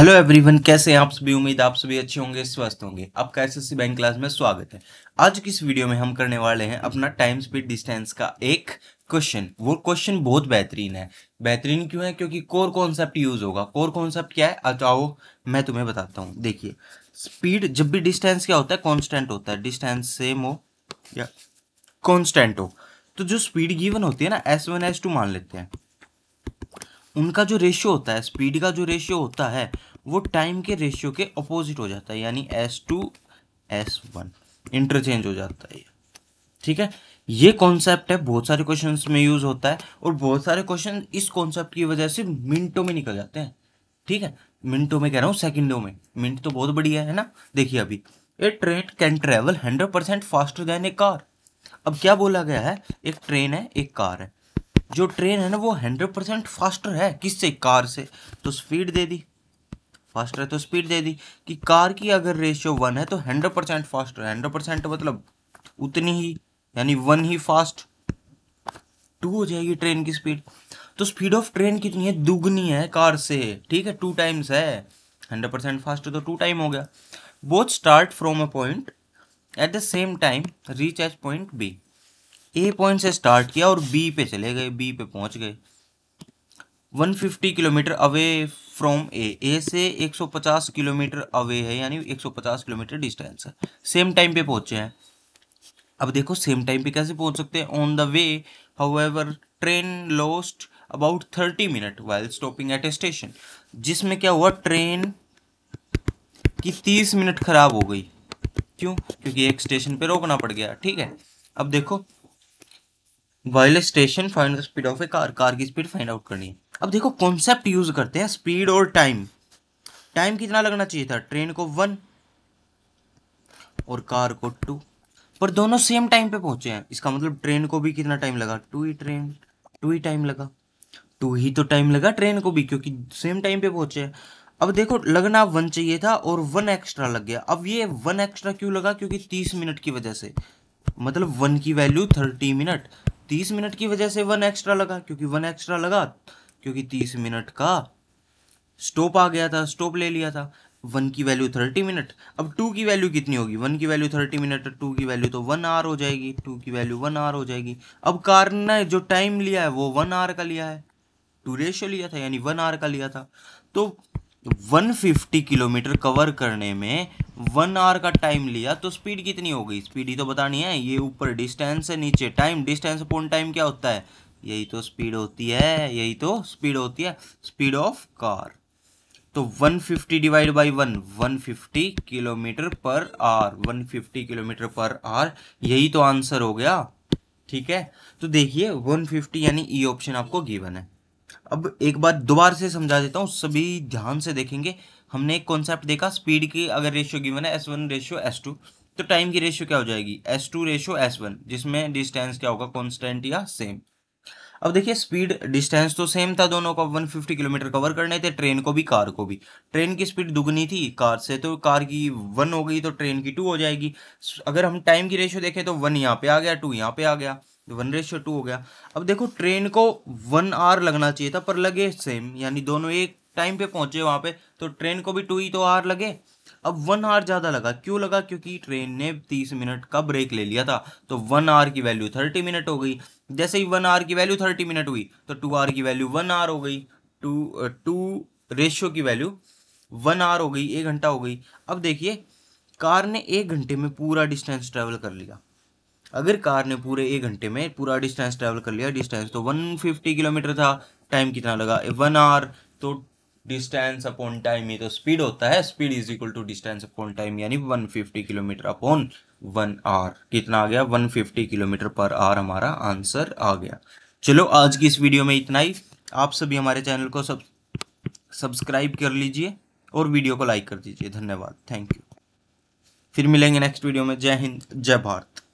hello everyone कैसे हैं आप सभी उम्मीद आप सभी अच्छे होंगे स्वस्थ होंगे आपका एस एस बैंक क्लास में स्वागत है आज की इस वीडियो में हम करने वाले हैं अपना टाइम स्पीड डिस्टेंस का एक क्वेश्चन वो क्वेश्चन बहुत बेहतरीन है बेहतरीन क्यों है क्योंकि कोर कॉन्सेप्ट यूज होगा कोर कॉन्सेप्ट क्या है अचाओ मैं तुम्हें बताता हूँ देखिए स्पीड जब भी डिस्टेंस क्या होता है कॉन्स्टेंट होता है डिस्टेंस सेम हो या कॉन्स्टेंट हो तो जो स्पीड गिवन होती है ना एस वन एस टू मान लेते हैं उनका जो रेशियो होता है स्पीड का जो रेशियो होता है वो टाइम के रेशियो के अपोजिट हो जाता है यानी S two S one interchange हो जाता है ठीक है ये कॉन्सेप्ट है बहुत सारे क्वेश्चन में यूज होता है और बहुत सारे क्वेश्चन इस कॉन्सेप्ट की वजह से मिनटों में निकल जाते हैं ठीक है मिनटों में कह रहा हूँ सेकंडों में मिनट तो बहुत बढ़िया है ना देखिए अभी a train can travel hundred percent faster than a car अब क्या बोला गया है एक ट्रेन है एक कार है जो ट्रेन है ना वो हंड्रेड परसेंट फास्टर है किससे कार से तो स्पीड दे दी फास्टर है तो स्पीड दे दी कि कार की अगर रेशियो वन है तो हंड्रेड परसेंट फास्ट है हंड्रेड परसेंट मतलब उतनी ही यानी वन ही फास्ट टू हो जाएगी ट्रेन की स्पीड तो स्पीड ऑफ ट्रेन कितनी है दुगनी है कार से ठीक है टू टाइम्स है हंड्रेड परसेंट फास्ट तो टू टाइम हो गया both start from a point at the same time reach H point B A point से स्टार्ट किया और बी पे चले गए बी पे पहुंच गए 150 kilometre away from A A से 150 किलोमीटर अवे है यानी 150 किलोमीटर डिस्टेंस है सेम टाइम पे पहुंचे हैं अब देखो सेम टाइम पे कैसे पहुंच सकते हैं on the way however train lost about 30 minute while stopping at a station जिसमें क्या हुआ ट्रेन की 30 मिनट खराब हो गई क्यों क्योंकि एक स्टेशन पे रोकना पड़ गया ठीक है अब देखो while station find the speed of a car car की स्पीड फाइंड आउट करनी है अब देखो कॉन्सेप्ट यूज़ करते हैं स्पीड और टाइम टाइम कितना लगना चाहिए था ट्रेन को वन और कार को टू पर दोनों सेम टाइम पे पहुंचे हैं इसका मतलब ट्रेन को भी कितना टाइम लगा टू ही ट्रेन टू ही टाइम लगा टू ही तो टाइम लगा ट्रेन को भी क्योंकि सेम टाइम पे पहुंचे हैं अब देखो लगना वन चाहिए था और वन एक्स्ट्रा लग गया अब ये वन एक्स्ट्रा क्यों लगा क्योंकि तीस मिनट की वजह से मतलब वन की वैल्यू थर्टी मिनट तीस मिनट की वजह से वन एक्स्ट्रा लगा क्योंकि वन एक्स्ट्रा लगा क्योंकि तीस मिनट का स्टोप आ गया था स्टोप ले लिया था वन की वैल्यू थर्टी मिनट अब टू की वैल्यू कितनी होगी वन की वैल्यू थर्टी मिनट टू की वैल्यू तो वन आर हो जाएगी टू की वैल्यू वन आर हो जाएगी अब कार ने जो टाइम लिया है वो वन आर का लिया है टू रेशियो लिया था यानी वन आर का लिया था तो वन फिफ्टी किलोमीटर कवर करने में वन आर का टाइम लिया तो स्पीड कितनी हो गई स्पीड ही तो बतानी है ये ऊपर डिस्टेंस है नीचे टाइम डिस्टेंस अपॉन टाइम क्या होता है यही तो स्पीड होती है यही तो स्पीड होती है स्पीड ऑफ कार तो 150 divide by one one kilometre per hour 150 kilometre per hour यही तो आंसर हो गया ठीक है तो देखिए 150 यानी ई e ऑप्शन आपको गिवन है अब एक बार दोबारा से समझा देता हूँ सभी ध्यान से देखेंगे हमने एक कॉन्सेप्ट देखा स्पीड की अगर रेशियो गिवन है S one ratio S two तो टाइम की रेशियो क्या हो जाएगी S two ratio S one जिसमें डिस्टेंस क्या होगा कॉन्स्टेंट या सेम अब देखिए स्पीड डिस्टेंस तो सेम था दोनों का 150 किलोमीटर कवर करने थे ट्रेन को भी कार को भी ट्रेन की स्पीड दुगनी थी कार से तो कार की वन हो गई तो ट्रेन की टू हो जाएगी अगर हम टाइम की रेशियो देखें तो वन यहाँ पे आ गया टू यहाँ पे आ गया वन रेशियो टू हो गया अब देखो ट्रेन को वन आर लगना चाहिए था पर लगे सेम यानी दोनों एक टाइम पे पहुंचे वहां पे तो ट्रेन को भी टू ही तो आर लगे अब वन आवर ज़्यादा लगा क्यों लगा क्योंकि ट्रेन ने तीस मिनट का ब्रेक ले लिया था तो वन आवर की वैल्यू थर्टी मिनट हो गई जैसे ही वन आवर की वैल्यू थर्टी मिनट हुई तो टू आवर की वैल्यू वन आवर हो गई टू टू रेशियो की वैल्यू वन आवर हो गई एक घंटा हो गई अब देखिए कार ने एक घंटे में पूरा डिस्टेंस ट्रैवल कर लिया अगर कार ने पूरे एक घंटे में पूरा डिस्टेंस ट्रैवल कर लिया डिस्टेंस तो 150 किलोमीटर था टाइम कितना लगा वन आवर तो डिस्टेंस अपॉन टाइम ये तो स्पीड होता है speed is equal to distance upon time यानी 150 किलोमीटर अपॉन वन आर कितना आ गया 150 किलोमीटर पर आवर हमारा आंसर आ गया चलो आज की इस वीडियो में इतना ही आप सभी हमारे चैनल को सब सब्सक्राइब कर लीजिए और वीडियो को लाइक कर दीजिए धन्यवाद थैंक यू फिर मिलेंगे नेक्स्ट वीडियो में जय हिंद जय भारत